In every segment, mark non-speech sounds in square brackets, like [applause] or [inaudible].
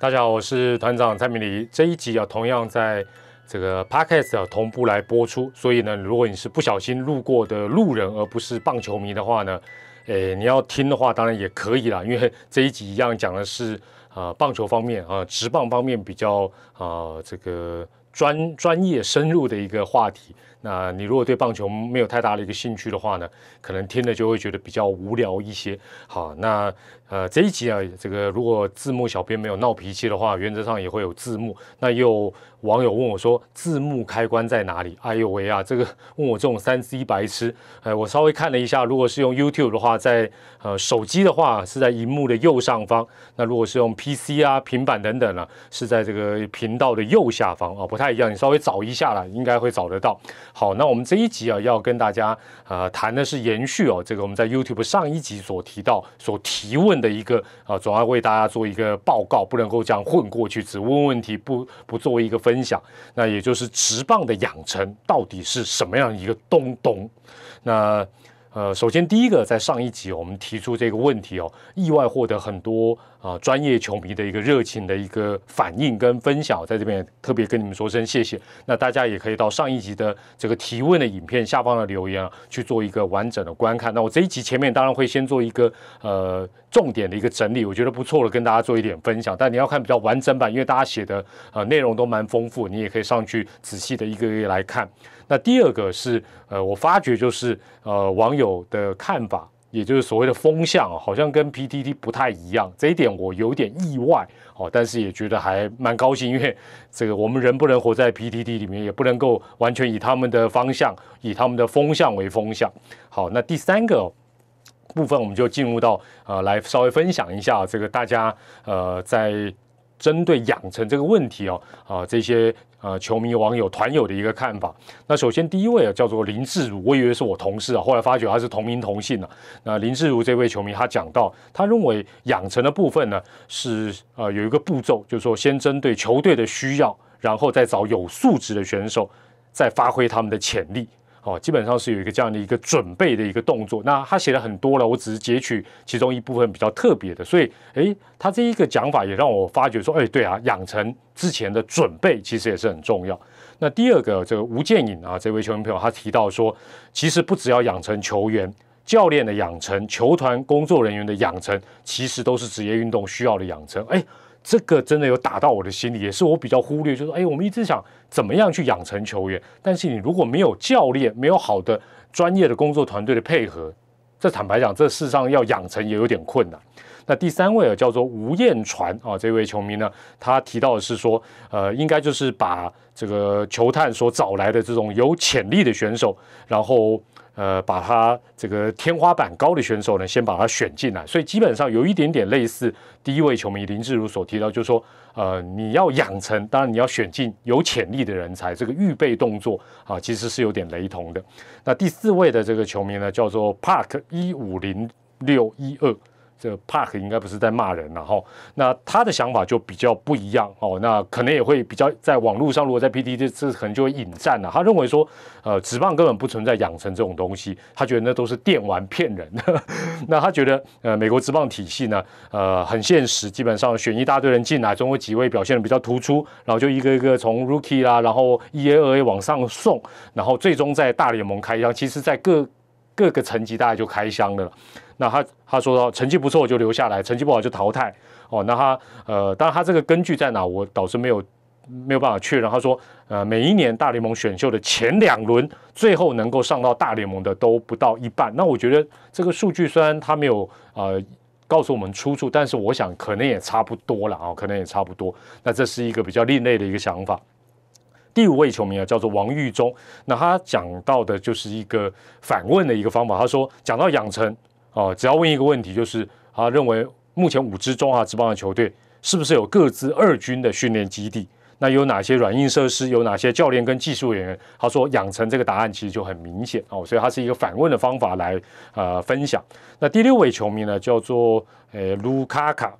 大家好，我是团长蔡明黎。这一集啊，同样在这个 podcast 同步来播出。所以呢，如果你是不小心路过的路人，而不是棒球迷的话呢，诶，你要听的话，当然也可以啦。因为这一集一样讲的是啊棒球方面啊直棒方面比较啊这个专专业深入的一个话题。那你如果对棒球没有太大的一个兴趣的话呢，可能听了就会觉得比较无聊一些。好，那。呃，这一集啊，这个如果字幕小编没有闹脾气的话，原则上也会有字幕。那有网友问我说，字幕开关在哪里？哎呦喂啊，这个 [laughs] 问我这种三 C 白痴，哎，我稍微看了一下，如果是用 YouTube 的话，在呃手机的话是在荧幕的右上方；那如果是用 PC 啊、平板等等呢，是在这个频道的右下方啊，不太一样。你稍微找一下了，应该会找得到。好，那我们这一集啊，要跟大家呃谈的是延续哦，这个我们在 YouTube 上一集所提到、所提问。的一个啊，总要为大家做一个报告，不能够这样混过去，只问问题不不作为一个分享。那也就是直棒的养成到底是什么样一个东东？那呃，首先第一个，在上一集我们提出这个问题哦，意外获得很多。啊，专业球迷的一个热情的一个反应跟分享，在这边特别跟你们说声谢谢。那大家也可以到上一集的这个提问的影片下方的留言啊，去做一个完整的观看。那我这一集前面当然会先做一个呃重点的一个整理，我觉得不错的，跟大家做一点分享。但你要看比较完整版，因为大家写的呃内容都蛮丰富，你也可以上去仔细的一个一个来看。那第二个是呃，我发觉就是呃网友的看法。也就是所谓的风向，好像跟 PTT 不太一样，这一点我有点意外哦，但是也觉得还蛮高兴，因为这个我们人不能活在 PTT 里面，也不能够完全以他们的方向、以他们的风向为风向。好，那第三个部分，我们就进入到呃，来稍微分享一下这个大家呃在。针对养成这个问题哦啊，这些呃球迷网友团友的一个看法。那首先第一位啊，叫做林志儒，我以为是我同事啊，后来发觉他是同名同姓啊。那林志儒这位球迷他讲到，他认为养成的部分呢是呃有一个步骤，就是说先针对球队的需要，然后再找有素质的选手，再发挥他们的潜力。哦，基本上是有一个这样的一个准备的一个动作。那他写的很多了，我只是截取其中一部分比较特别的。所以，诶，他这一个讲法也让我发觉说，诶，对啊，养成之前的准备其实也是很重要。那第二个，这个吴建颖啊，这位球员朋友他提到说，其实不只要养成球员、教练的养成、球团工作人员的养成，其实都是职业运动需要的养成。诶，这个真的有打到我的心里，也是我比较忽略，就是哎，我们一直想怎么样去养成球员，但是你如果没有教练，没有好的专业的工作团队的配合，这坦白讲，这事实上要养成也有点困难。那第三位啊，叫做吴彦传啊，这位球迷呢，他提到的是说，呃，应该就是把这个球探所找来的这种有潜力的选手，然后。呃，把他这个天花板高的选手呢，先把他选进来，所以基本上有一点点类似第一位球迷林志如所提到，就是说，呃，你要养成，当然你要选进有潜力的人才，这个预备动作啊，其实是有点雷同的。那第四位的这个球迷呢，叫做 Park 一五零六一二。这 Park 应该不是在骂人了哈，那他的想法就比较不一样哦，那可能也会比较在网络上，如果在 PTT 这可能就会引战了。他认为说，呃，纸棒根本不存在养成这种东西，他觉得那都是电玩骗人的。[laughs] 那他觉得，呃，美国职棒体系呢，呃，很现实，基本上选一大堆人进来，中国几位表现的比较突出，然后就一个一个从 Rookie 啦，然后 EAA 往上送，然后最终在大联盟开箱，其实在各各个层级大概就开箱的了。那他他说到成绩不错就留下来，成绩不好就淘汰哦。那他呃，当然他这个根据在哪，我倒是没有没有办法确认。他说呃，每一年大联盟选秀的前两轮，最后能够上到大联盟的都不到一半。那我觉得这个数据虽然他没有呃告诉我们出处，但是我想可能也差不多了啊，可能也差不多。那这是一个比较另类的一个想法。第五位球迷啊，叫做王玉忠。那他讲到的就是一个反问的一个方法。他说讲到养成。哦，只要问一个问题，就是他认为目前五支中华职棒的球队是不是有各自二军的训练基地？那有哪些软硬设施？有哪些教练跟技术人员？他说“养成”这个答案其实就很明显哦，所以他是一个反问的方法来呃分享。那第六位球迷呢，叫做呃卢卡卡，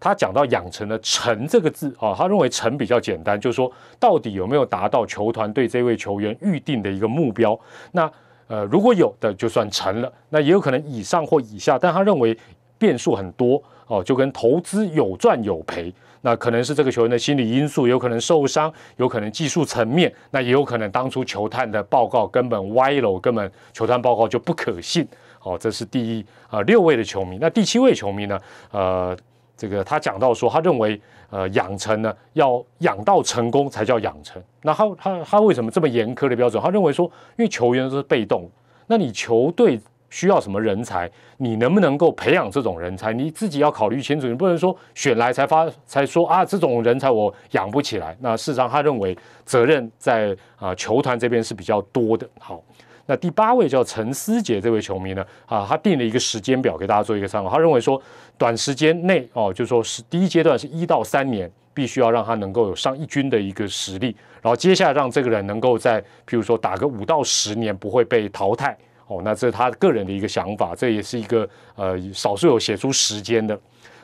他讲到“养成”的“成”这个字啊，他认为“成”比较简单，就是说到底有没有达到球团队这位球员预定的一个目标？那。呃，如果有的就算成了，那也有可能以上或以下。但他认为变数很多哦，就跟投资有赚有赔。那可能是这个球员的心理因素，有可能受伤，有可能技术层面，那也有可能当初球探的报告根本歪楼，根本球探报告就不可信哦。这是第一啊，六位的球迷，那第七位球迷呢？呃。这个他讲到说，他认为，呃，养成呢要养到成功才叫养成。那他他他为什么这么严苛的标准？他认为说，因为球员都是被动，那你球队需要什么人才，你能不能够培养这种人才，你自己要考虑清楚。你不能说选来才发才说啊，这种人才我养不起来。那事实上，他认为责任在啊球团这边是比较多的。好。那第八位叫陈思杰这位球迷呢，啊，他定了一个时间表给大家做一个参考。他认为说，短时间内哦，就是说是第一阶段是一到三年，必须要让他能够有上一军的一个实力，然后接下来让这个人能够在，譬如说打个五到十年不会被淘汰哦。那这是他个人的一个想法，这也是一个呃少数有写出时间的。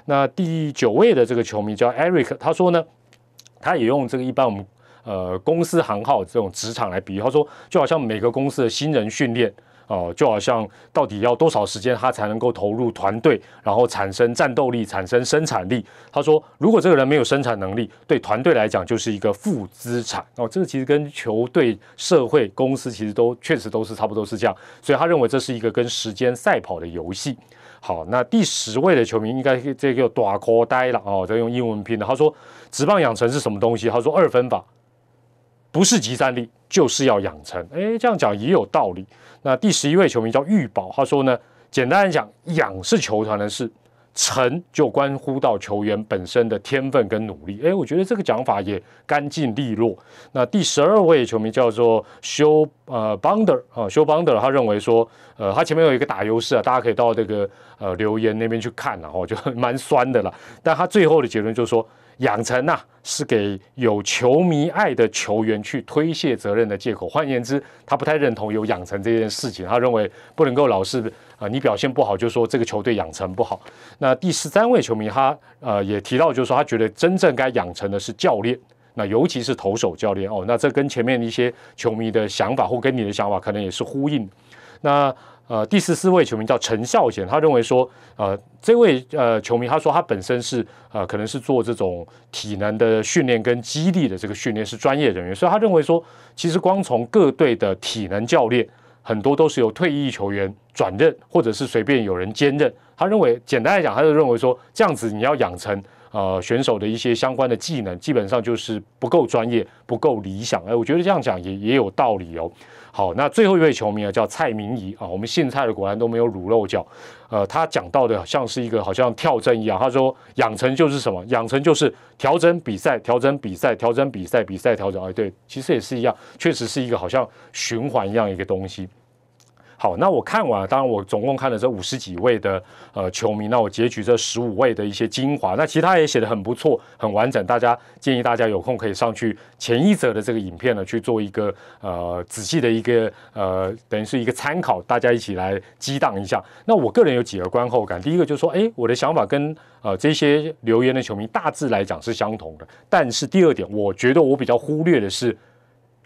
那第九位的这个球迷叫 Eric，他说呢，他也用这个一般我们。呃，公司行号这种职场来比喻，他说就好像每个公司的新人训练哦，就好像到底要多少时间他才能够投入团队，然后产生战斗力，产生生产力。他说如果这个人没有生产能力，对团队来讲就是一个负资产。哦，这个其实跟球队、社会、公司其实都确实都是差不多是这样。所以他认为这是一个跟时间赛跑的游戏。好，那第十位的球迷应该这个短科呆了哦，在用英文拼的。他说，职棒养成是什么东西？他说二分法。不是集战力，就是要养成。哎，这样讲也有道理。那第十一位球迷叫玉宝，他说呢，简单来讲，养是球团的事，成就关乎到球员本身的天分跟努力。哎，我觉得这个讲法也干净利落。那第十二位球迷叫做修呃邦德啊，休邦德，他认为说，呃，他前面有一个打优势啊，大家可以到这个呃留言那边去看，然后就蛮酸的了。但他最后的结论就是说。养成呐，是给有球迷爱的球员去推卸责任的借口。换言之，他不太认同有养成这件事情。他认为不能够老是啊，你表现不好就说这个球队养成不好。那第十三位球迷他呃也提到，就是说他觉得真正该养成的是教练，那尤其是投手教练哦。那这跟前面一些球迷的想法或跟你的想法可能也是呼应。那。呃，第十四位球迷叫陈孝贤，他认为说，呃，这位呃球迷，他说他本身是呃，可能是做这种体能的训练跟激励的这个训练是专业人员，所以他认为说，其实光从各队的体能教练，很多都是由退役球员转任，或者是随便有人兼任。他认为，简单来讲，他就认为说，这样子你要养成呃选手的一些相关的技能，基本上就是不够专业，不够理想。哎，我觉得这样讲也也有道理哦。好，那最后一位球迷啊，叫蔡明仪啊，我们姓蔡的果然都没有卤肉脚，呃，他讲到的像是一个好像跳针一样，他说养成就是什么，养成就是调整比赛，调整比赛，调整比赛，比赛调整，哎，对，其实也是一样，确实是一个好像循环一样一个东西。好，那我看完，当然我总共看了这五十几位的呃球迷，那我截取这十五位的一些精华，那其他也写的很不错，很完整。大家建议大家有空可以上去前一则的这个影片呢，去做一个呃仔细的一个呃等于是一个参考，大家一起来激荡一下。那我个人有几个观后感，第一个就是说，哎，我的想法跟呃这些留言的球迷大致来讲是相同的，但是第二点，我觉得我比较忽略的是。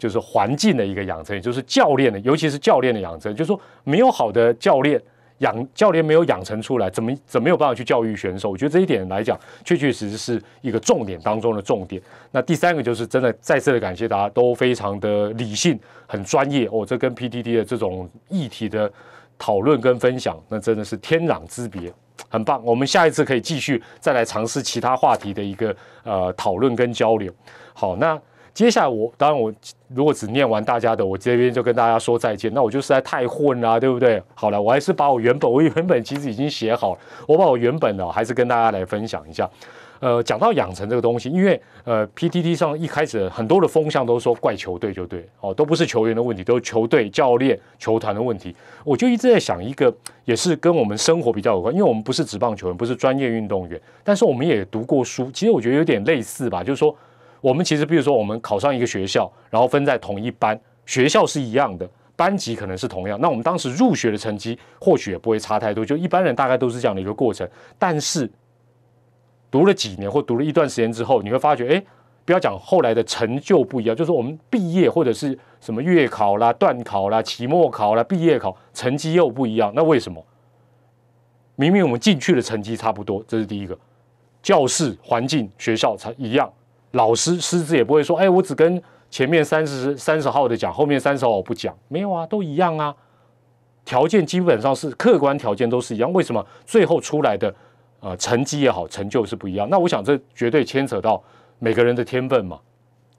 就是环境的一个养成，也就是教练的，尤其是教练的养成。就是说，没有好的教练养，教练没有养成出来，怎么怎没有办法去教育选手？我觉得这一点来讲，确确实实是一个重点当中的重点。那第三个就是真的再次的感谢大家，都非常的理性、很专业哦。这跟 PTT 的这种议题的讨论跟分享，那真的是天壤之别，很棒。我们下一次可以继续再来尝试其他话题的一个呃讨论跟交流。好，那。接下来我当然我如果只念完大家的，我这边就跟大家说再见，那我就实在太混啦，对不对？好了，我还是把我原本我原本其实已经写好了，我把我原本的还是跟大家来分享一下。呃，讲到养成这个东西，因为呃，PTT 上一开始很多的风向都说怪球队就对，哦，都不是球员的问题，都是球队教练、球团的问题。我就一直在想一个，也是跟我们生活比较有关，因为我们不是职棒球员，不是专业运动员，但是我们也读过书，其实我觉得有点类似吧，就是说。我们其实，比如说，我们考上一个学校，然后分在同一班，学校是一样的，班级可能是同样。那我们当时入学的成绩或许也不会差太多，就一般人大概都是这样的一个过程。但是读了几年或读了一段时间之后，你会发觉，哎，不要讲后来的成就不一样，就是我们毕业或者是什么月考啦、段考啦、期末考啦、毕业考成绩又不一样，那为什么？明明我们进去的成绩差不多，这是第一个，教室环境、学校才一样。老师、师资也不会说，哎，我只跟前面三十三十号的讲，后面三十号我不讲，没有啊，都一样啊，条件基本上是客观条件都是一样，为什么最后出来的啊成绩也好，成就是不一样？那我想这绝对牵扯到每个人的天分嘛、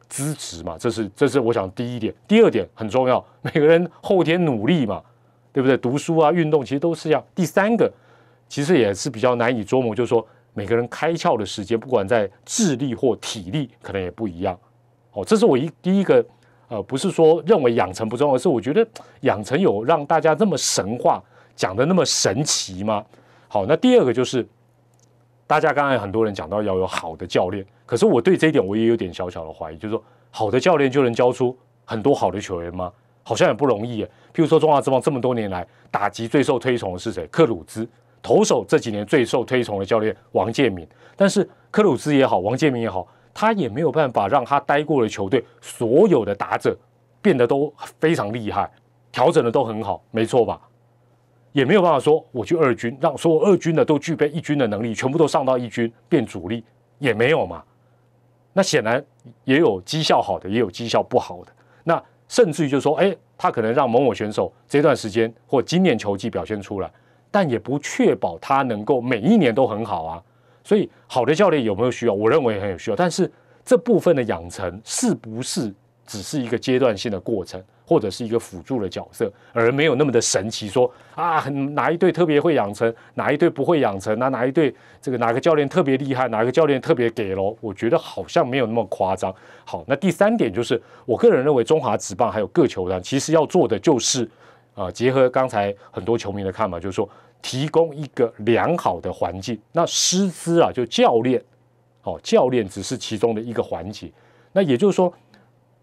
资质嘛，这是这是我想第一点，第二点很重要，每个人后天努力嘛，对不对？读书啊、运动其实都是一样。第三个其实也是比较难以捉摸，就是说。每个人开窍的时间，不管在智力或体力，可能也不一样。哦，这是我一第一个，呃，不是说认为养成不重要，而是我觉得养成有让大家那么神话讲的那么神奇吗？好，那第二个就是，大家刚才很多人讲到要有好的教练，可是我对这一点我也有点小小的怀疑，就是说好的教练就能教出很多好的球员吗？好像也不容易。譬如说中华之邦这么多年来，打击最受推崇的是谁？克鲁兹。投手这几年最受推崇的教练王建民，但是科鲁兹也好，王建民也好，他也没有办法让他待过的球队所有的打者变得都非常厉害，调整的都很好，没错吧？也没有办法说我去二军，让所有二军的都具备一军的能力，全部都上到一军变主力也没有嘛？那显然也有绩效好的，也有绩效不好的。那甚至于就说，哎，他可能让某某选手这段时间或今年球技表现出来。但也不确保他能够每一年都很好啊，所以好的教练有没有需要？我认为很有需要。但是这部分的养成是不是只是一个阶段性的过程，或者是一个辅助的角色，而没有那么的神奇？说啊，哪一队特别会养成，哪一队不会养成？那哪一队这个哪个教练特别厉害，哪个教练特别给喽？我觉得好像没有那么夸张。好，那第三点就是，我个人认为中华职棒还有各球团其实要做的就是啊，结合刚才很多球迷的看法，就是说。提供一个良好的环境，那师资啊，就教练，哦，教练只是其中的一个环节。那也就是说，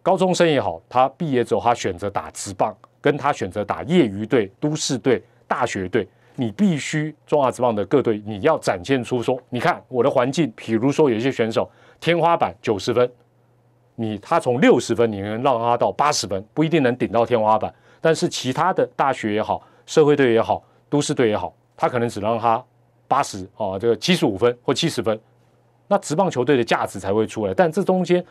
高中生也好，他毕业之后，他选择打职棒，跟他选择打业余队、都市队、大学队，你必须中华职棒的各队，你要展现出说，你看我的环境，比如说，有些选手天花板九十分，你他从六十分，你能让他到八十分，不一定能顶到天花板，但是其他的大学也好，社会队也好。都市队也好，他可能只让他八十啊，这个七十五分或七十分，那职棒球队的价值才会出来。但这中间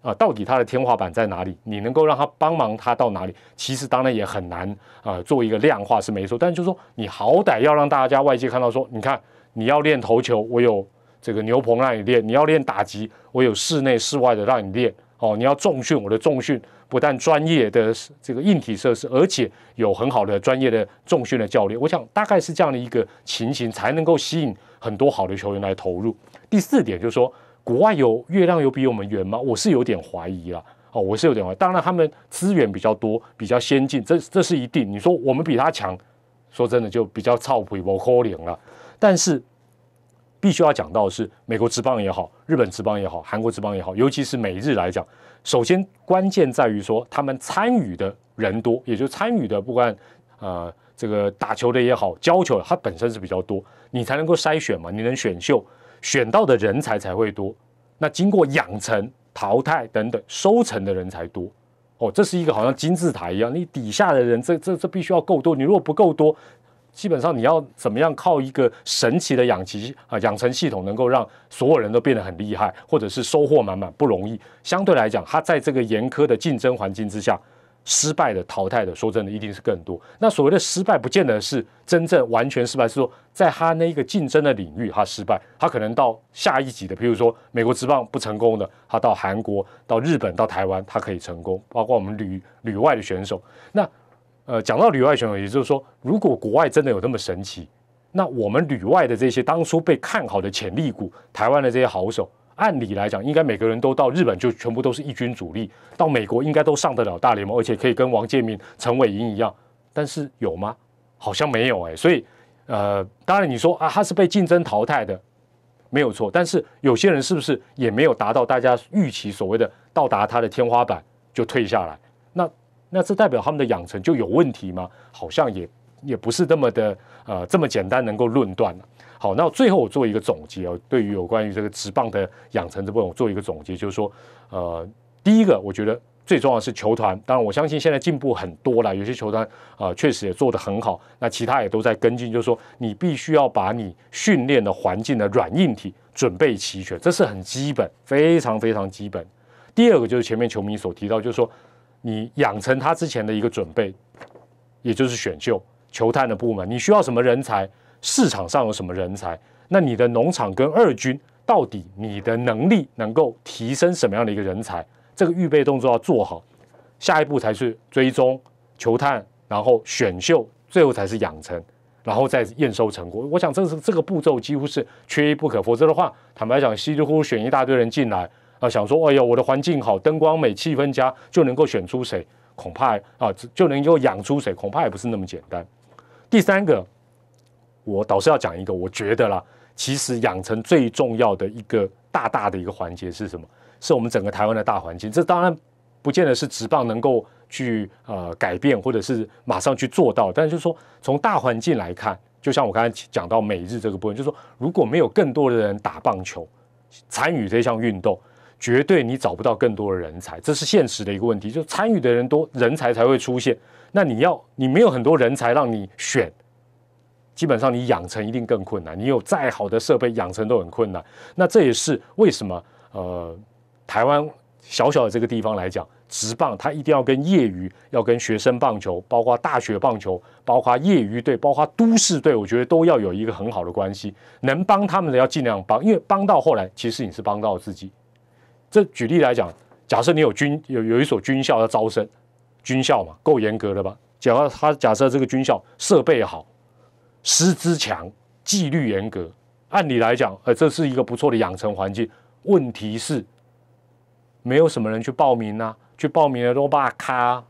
啊，到底他的天花板在哪里？你能够让他帮忙他到哪里？其实当然也很难啊，做一个量化是没错，但就是说你好歹要让大家外界看到说，你看你要练投球，我有这个牛棚让你练；你要练打击，我有室内室外的让你练。哦，你要重训，我的重训。不但专业的这个硬体设施，而且有很好的专业的重训的教练，我想大概是这样的一个情形才能够吸引很多好的球员来投入。第四点就是说，国外有月亮有比我们圆吗？我是有点怀疑了。哦，我是有点怀疑。当然他们资源比较多，比较先进，这这是一定。你说我们比他强，说真的就比较操皮不抠脸了。但是必须要讲到的是，美国职棒也好，日本职棒也好，韩国职棒也好，尤其是美日来讲。首先，关键在于说他们参与的人多，也就参与的不管，呃，这个打球的也好，教球的，他本身是比较多，你才能够筛选嘛，你能选秀，选到的人才才会多。那经过养成、淘汰等等，收成的人才多，哦，这是一个好像金字塔一样，你底下的人，这这这必须要够多，你如果不够多。基本上你要怎么样靠一个神奇的养殖啊养成系统，能够让所有人都变得很厉害，或者是收获满满不容易。相对来讲，他在这个严苛的竞争环境之下，失败的淘汰的，说真的一定是更多。那所谓的失败，不见得是真正完全失败，是说在他那一个竞争的领域他失败，他可能到下一级的，譬如说美国职棒不成功的，他到韩国、到日本、到台湾，他可以成功，包括我们旅旅外的选手，那。呃，讲到旅外选手，也就是说，如果国外真的有那么神奇，那我们旅外的这些当初被看好的潜力股，台湾的这些好手，按理来讲，应该每个人都到日本就全部都是一军主力，到美国应该都上得了大联盟，而且可以跟王建民、陈伟盈一样，但是有吗？好像没有哎。所以，呃，当然你说啊，他是被竞争淘汰的，没有错。但是有些人是不是也没有达到大家预期，所谓的到达他的天花板就退下来？那？那这代表他们的养成就有问题吗？好像也也不是那么的呃这么简单能够论断好，那最后我做一个总结，对于有关于这个直棒的养成这部分，我做一个总结，就是说，呃，第一个，我觉得最重要是球团，当然我相信现在进步很多了，有些球团啊确实也做得很好，那其他也都在跟进，就是说，你必须要把你训练的环境的软硬体准备齐全，这是很基本，非常非常基本。第二个就是前面球迷所提到，就是说。你养成他之前的一个准备，也就是选秀、球探的部门，你需要什么人才？市场上有什么人才？那你的农场跟二军到底你的能力能够提升什么样的一个人才？这个预备动作要做好，下一步才是追踪球探，然后选秀，最后才是养成，然后再验收成果。我想这是这个步骤几乎是缺一不可，否则的话，坦白讲，稀里糊涂选一大堆人进来。啊，想说，哎呀，我的环境好，灯光美，气氛佳，就能够选出谁？恐怕啊，就能够养出谁？恐怕也不是那么简单。第三个，我倒是要讲一个，我觉得啦，其实养成最重要的一个大大的一个环节是什么？是我们整个台湾的大环境。这当然不见得是直棒能够去呃改变，或者是马上去做到。但就是说，从大环境来看，就像我刚才讲到美日这个部分，就是说，如果没有更多的人打棒球，参与这项运动。绝对你找不到更多的人才，这是现实的一个问题。就参与的人多，人才才会出现。那你要你没有很多人才让你选，基本上你养成一定更困难。你有再好的设备，养成都很困难。那这也是为什么呃，台湾小小的这个地方来讲，职棒它一定要跟业余、要跟学生棒球、包括大学棒球、包括业余队、包括都市队，我觉得都要有一个很好的关系。能帮他们的要尽量帮，因为帮到后来，其实你是帮到自己。这举例来讲，假设你有军有有一所军校要招生，军校嘛够严格的吧？假如他假设这个军校设备好，师资强，纪律严格，按理来讲，呃，这是一个不错的养成环境。问题是，没有什么人去报名啊，去报名的都罢咖。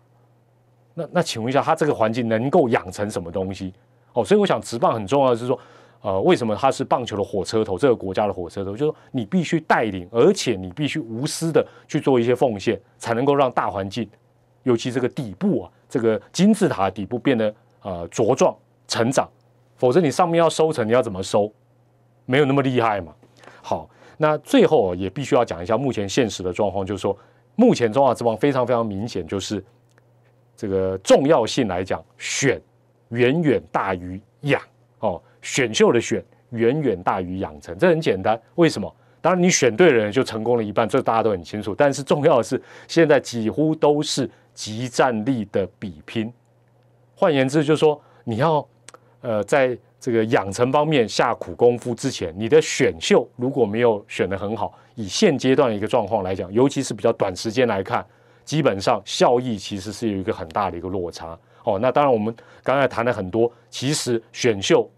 那那请问一下，他这个环境能够养成什么东西？哦，所以我想职棒很重要，的是说。呃，为什么他是棒球的火车头？这个国家的火车头，就说你必须带领，而且你必须无私的去做一些奉献，才能够让大环境，尤其这个底部啊，这个金字塔底部变得呃茁壮成长，否则你上面要收成，你要怎么收？没有那么厉害嘛。好，那最后也必须要讲一下目前现实的状况，就是说目前中华之邦非常非常明显，就是这个重要性来讲，选远远大于养。选秀的选远远大于养成，这很简单。为什么？当然，你选对人就成功了一半，这大家都很清楚。但是重要的是，现在几乎都是集战力的比拼。换言之，就是说，你要呃，在这个养成方面下苦功夫之前，你的选秀如果没有选的很好，以现阶段一个状况来讲，尤其是比较短时间来看，基本上效益其实是有一个很大的一个落差。哦，那当然，我们刚才谈了很多，其实选秀。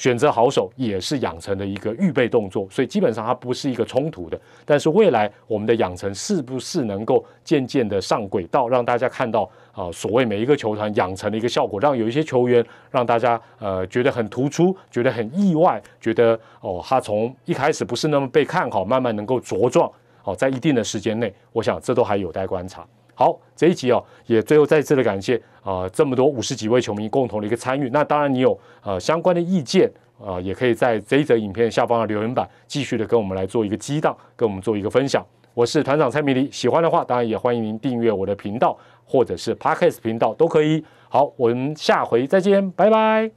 选择好手也是养成的一个预备动作，所以基本上它不是一个冲突的。但是未来我们的养成是不是能够渐渐的上轨道，让大家看到啊，所谓每一个球团养成的一个效果，让有一些球员让大家呃觉得很突出，觉得很意外，觉得哦，他从一开始不是那么被看好，慢慢能够茁壮哦，在一定的时间内，我想这都还有待观察。好，这一集哦，也最后再次的感谢啊，这么多五十几位球迷共同的一个参与。那当然，你有呃相关的意见啊，也可以在这一则影片下方的留言版继续的跟我们来做一个激荡，跟我们做一个分享。我是团长蔡明黎，喜欢的话，当然也欢迎您订阅我的频道或者是 Podcast 频道都可以。好，我们下回再见，拜拜。